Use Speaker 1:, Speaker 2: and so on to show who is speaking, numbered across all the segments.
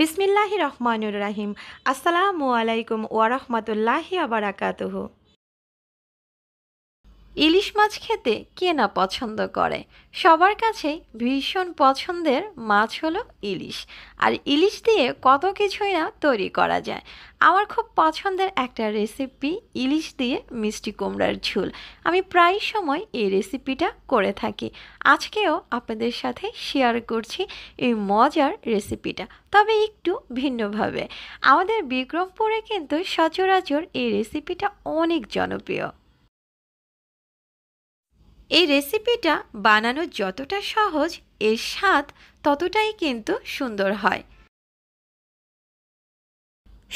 Speaker 1: বিসমিল্লাহি রহমানুর রাহিম আসসালামু আলাইকুম ওয়ারহমতুল্লাহি আবরাকাতহ ইলিশ মাছ খেতে কে না পছন্দ করে সবার কাছে ভীষণ পছন্দের মাছ হলো ইলিশ আর ইলিশ দিয়ে কত কিছুই না তৈরি করা যায় আমার খুব পছন্দের একটা রেসিপি ইলিশ দিয়ে মিষ্টি কুমড়ার ঝুল আমি প্রায় সময় এই রেসিপিটা করে থাকি আজকেও আপনাদের সাথে শেয়ার করছি এই মজার রেসিপিটা তবে একটু ভিন্নভাবে আমাদের বিক্রমপুরে কিন্তু সচরাচর এই রেসিপিটা অনেক জনপ্রিয় এই রেসিপিটা বানানো যতটা সহজ এর স্বাদ ততটাই কিন্তু সুন্দর হয়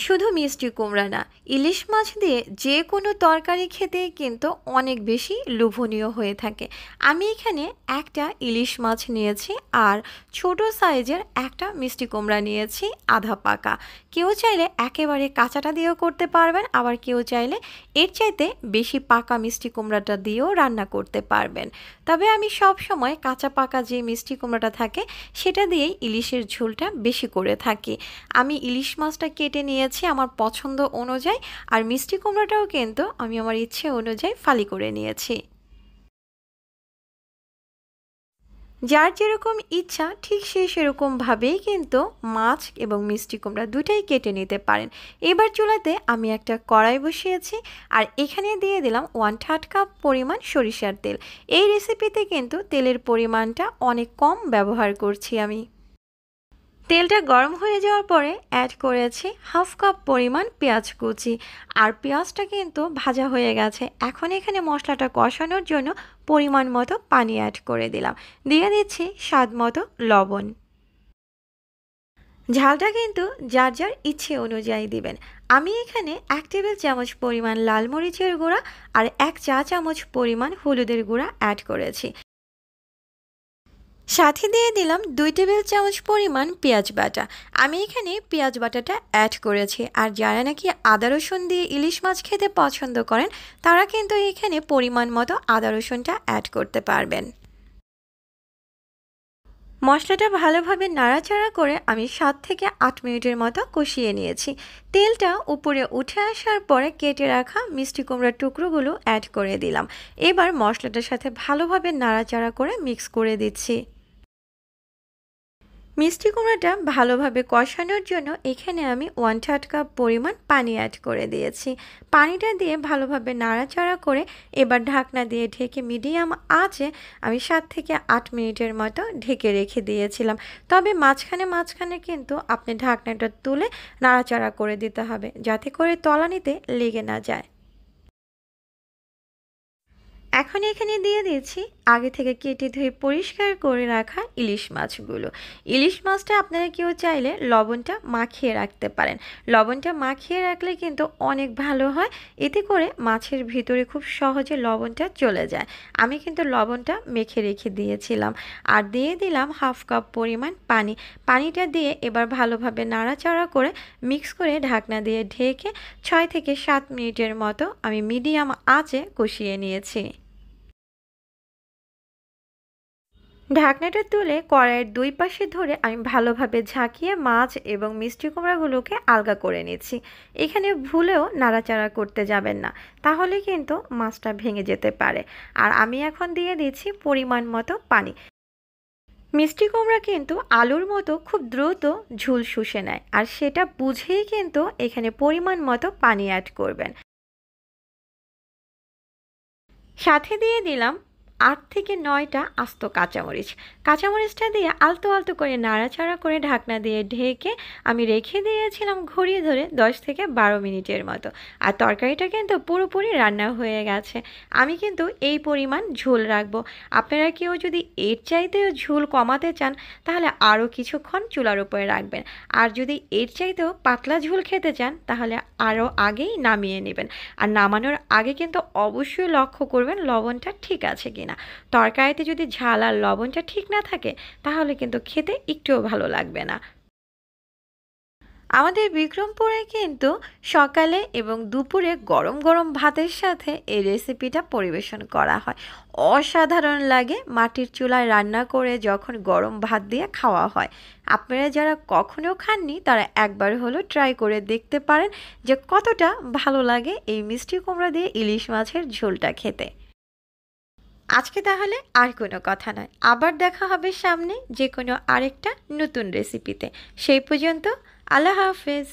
Speaker 1: শুধু মিষ্টি কুমড়া না ইলিশ মাছ দিয়ে যে কোনো তরকারি খেতে কিন্তু অনেক বেশি লোভনীয় হয়ে থাকে আমি এখানে একটা ইলিশ মাছ নিয়েছি আর ছোট সাইজের একটা মিষ্টি কুমড়া নিয়েছি আধা পাকা কেউ চাইলে একেবারে কাঁচাটা দিয়েও করতে পারবেন আবার কেউ চাইলে এর চাইতে বেশি পাকা মিষ্টি কুমড়াটা দিয়েও রান্না করতে পারবেন তবে আমি সব সময় কাঁচা পাকা যে মিষ্টি কুমড়াটা থাকে সেটা দিয়েই ইলিশের ঝোলটা বেশি করে থাকি আমি ইলিশ মাছটা কেটে নিয়ে নিয়েছি আমার পছন্দ অনুযায়ী আর মিষ্টি কুমড়াটাও কিন্তু আমি আমার ইচ্ছে অনুযায়ী ফালি করে নিয়েছি যার যেরকম ইচ্ছা ঠিক সে সেরকমভাবেই কিন্তু মাছ এবং মিষ্টি কুমড়া দুটাই কেটে নিতে পারেন এবার চুলাতে আমি একটা কড়াই বসিয়েছি আর এখানে দিয়ে দিলাম ওয়ান থার্ড কাপ পরিমাণ সরিষার তেল এই রেসিপিতে কিন্তু তেলের পরিমাণটা অনেক কম ব্যবহার করছি আমি তেলটা গরম হয়ে যাওয়ার পরে অ্যাড করেছি হাফ কাপ পরিমাণ পেঁয়াজ কুচি আর পেঁয়াজটা কিন্তু ভাজা হয়ে গেছে এখন এখানে মশলাটা কষানোর জন্য পরিমাণ মতো পানি অ্যাড করে দিলাম দিয়ে দিচ্ছি স্বাদ মতো লবণ ঝালটা কিন্তু যার যার ইচ্ছে অনুযায়ী দিবেন আমি এখানে এক টেবিল চামচ পরিমাণ লাল মরিচের গুঁড়া আর এক চা চামচ পরিমাণ হলুদের গুঁড়া অ্যাড করেছি সাথে দিয়ে দিলাম দুই টেবিল চামচ পরিমাণ পেঁয়াজ বাটা আমি এখানে পেঁয়াজ বাটাটা অ্যাড করেছি আর যারা নাকি আদা রসুন দিয়ে ইলিশ মাছ খেতে পছন্দ করেন তারা কিন্তু এখানে পরিমাণ মতো আদা রসুনটা অ্যাড করতে পারবেন মশলাটা ভালোভাবে নাড়াচাড়া করে আমি সাত থেকে আট মিনিটের মতো কষিয়ে নিয়েছি তেলটা উপরে উঠে আসার পরে কেটে রাখা মিষ্টি কুমড়ার টুকরোগুলো অ্যাড করে দিলাম এবার মশলাটার সাথে ভালোভাবে নাড়াচাড়া করে মিক্স করে দিচ্ছি মিষ্টি কুমড়াটা ভালোভাবে কষানোর জন্য এখানে আমি ওয়ান থার্ড কাপ পরিমাণ পানি অ্যাড করে দিয়েছি পানিটা দিয়ে ভালোভাবে নাড়াচাড়া করে এবার ঢাকনা দিয়ে ঢেকে মিডিয়াম আঁচে আমি সাত থেকে আট মিনিটের মতো ঢেকে রেখে দিয়েছিলাম তবে মাঝখানে মাঝখানে কিন্তু আপনি ঢাকনাটা তুলে নাড়াচাড়া করে দিতে হবে যাতে করে তলানিতে লেগে না যায় এখন এখানে দিয়ে দিয়েছি আগে থেকে কেটে ধুয়ে পরিষ্কার করে রাখা ইলিশ মাছগুলো ইলিশ মাছটা আপনারা কেউ চাইলে লবণটা মাখিয়ে রাখতে পারেন লবণটা মাখিয়ে রাখলে কিন্তু অনেক ভালো হয় এতে করে মাছের ভিতরে খুব সহজে লবণটা চলে যায় আমি কিন্তু লবণটা মেখে রেখে দিয়েছিলাম আর দিয়ে দিলাম হাফ কাপ পরিমাণ পানি পানিটা দিয়ে এবার ভালোভাবে নাড়াচাড়া করে মিক্স করে ঢাকনা দিয়ে ঢেকে ছয় থেকে সাত মিনিটের মতো আমি মিডিয়াম আঁচে কষিয়ে নিয়েছি ঢাকনাটা তুলে কড়াইয়ের দুই পাশে ধরে আমি ভালোভাবে ঝাঁকিয়ে মাছ এবং মিষ্টি কুমড়াগুলোকে আলগা করে নিচ্ছি এখানে ভুলেও নাড়াচাড়া করতে যাবেন না তাহলে কিন্তু মাছটা ভেঙে যেতে পারে আর আমি এখন দিয়ে দিচ্ছি পরিমাণ মতো পানি মিষ্টি কুমড়া কিন্তু আলুর মতো খুব দ্রুত ঝুল শুষে নেয় আর সেটা বুঝেই কিন্তু এখানে পরিমাণ মতো পানি অ্যাড করবেন সাথে দিয়ে দিলাম আট থেকে নয়টা আস্ত কাঁচামরিচ কাঁচামরিচটা দিয়ে আলতো আলতো করে নাড়াচাড়া করে ঢাকনা দিয়ে ঢেকে আমি রেখে দিয়েছিলাম ঘড়িয়ে ধরে দশ থেকে বারো মিনিটের মতো আর তরকারিটা কিন্তু পুরোপুরি রান্না হয়ে গেছে আমি কিন্তু এই পরিমাণ ঝোল রাখবো আপনারা কেউ যদি এর চাইতেও ঝোল কমাতে চান তাহলে আরও কিছুক্ষণ চুলার উপরে রাখবেন আর যদি এর চাইতেও পাতলা ঝোল খেতে চান তাহলে আরও আগেই নামিয়ে নেবেন আর নামানোর আগে কিন্তু অবশ্যই লক্ষ্য করবেন লবণটা ঠিক আছে কি না তরকারিতে যদি ঝাল আর লবণটা ঠিক না থাকে তাহলে কিন্তু খেতে একটুও ভালো লাগবে না আমাদের বিক্রমপুরে কিন্তু সকালে এবং দুপুরে গরম গরম ভাতের সাথে এই রেসিপিটা পরিবেশন করা হয় অসাধারণ লাগে মাটির চুলায় রান্না করে যখন গরম ভাত দিয়ে খাওয়া হয় আপনারা যারা কখনো খাননি তারা একবার হলো ট্রাই করে দেখতে পারেন যে কতটা ভালো লাগে এই মিষ্টি কুমড়া দিয়ে ইলিশ মাছের ঝোলটা খেতে আজকে তাহলে আর কোনো কথা নয় আবার দেখা হবে সামনে যে কোনো আরেকটা নতুন রেসিপিতে সেই পর্যন্ত আল্লাহ হাফেজ